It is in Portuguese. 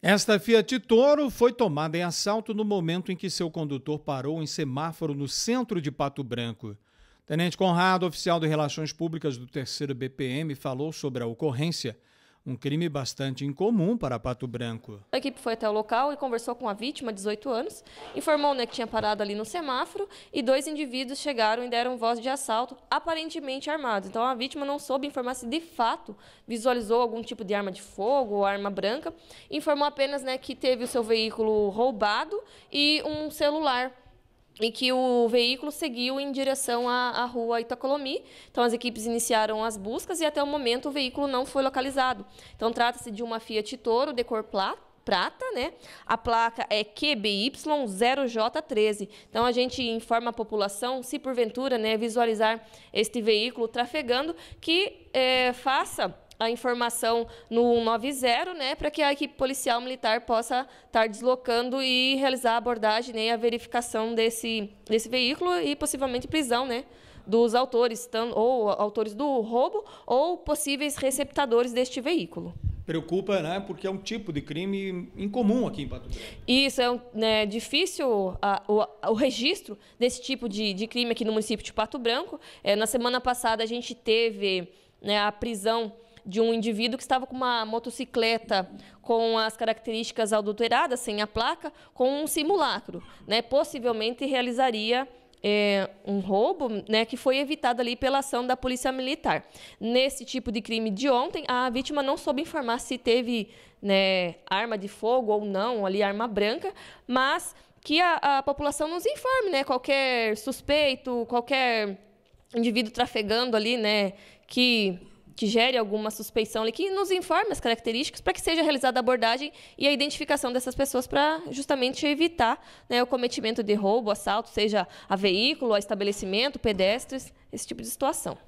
Esta Fiat Toro foi tomada em assalto no momento em que seu condutor parou em semáforo no centro de Pato Branco. Tenente Conrado, oficial de Relações Públicas do 3 BPM, falou sobre a ocorrência um crime bastante incomum para Pato Branco. A equipe foi até o local e conversou com a vítima, 18 anos, informou né, que tinha parado ali no semáforo e dois indivíduos chegaram e deram voz de assalto, aparentemente armados. Então a vítima não soube informar se de fato visualizou algum tipo de arma de fogo ou arma branca, informou apenas né, que teve o seu veículo roubado e um celular e que o veículo seguiu em direção à, à, rua Itacolomi. Então, as equipes iniciaram as buscas e até o momento o veículo não foi localizado. Então, trata-se de uma Fiat Toro de cor plata prata, né? A placa é QBY0J13. Então a gente informa a população, se porventura, né, visualizar este veículo trafegando, que é, faça a informação no 190, né, para que a equipe policial militar possa estar tá deslocando e realizar a abordagem né, e né, a verificação desse, desse veículo e possivelmente prisão, né, dos autores, ou autores do roubo ou possíveis receptadores deste veículo preocupa, né? Porque é um tipo de crime incomum aqui em Pato Branco. Isso, é né, difícil a, o, o, registro desse tipo de, de, crime aqui no município de Pato Branco. É, na semana passada a gente teve né, a prisão de um indivíduo que estava com uma motocicleta com as características adulteradas, sem a placa, com um simulacro. Né? Possivelmente realizaria é, um roubo, né, que foi evitado ali pela ação da polícia militar. Nesse tipo de crime de ontem, a vítima não soube informar se teve né, arma de fogo ou não, ali arma branca, mas que a, a população nos informe, né, qualquer suspeito, qualquer indivíduo trafegando ali, né, que que gere alguma suspeição ali, que nos informe as características para que seja realizada a abordagem e a identificação dessas pessoas para justamente evitar né, o cometimento de roubo, assalto, seja a veículo, a estabelecimento, pedestres, esse tipo de situação.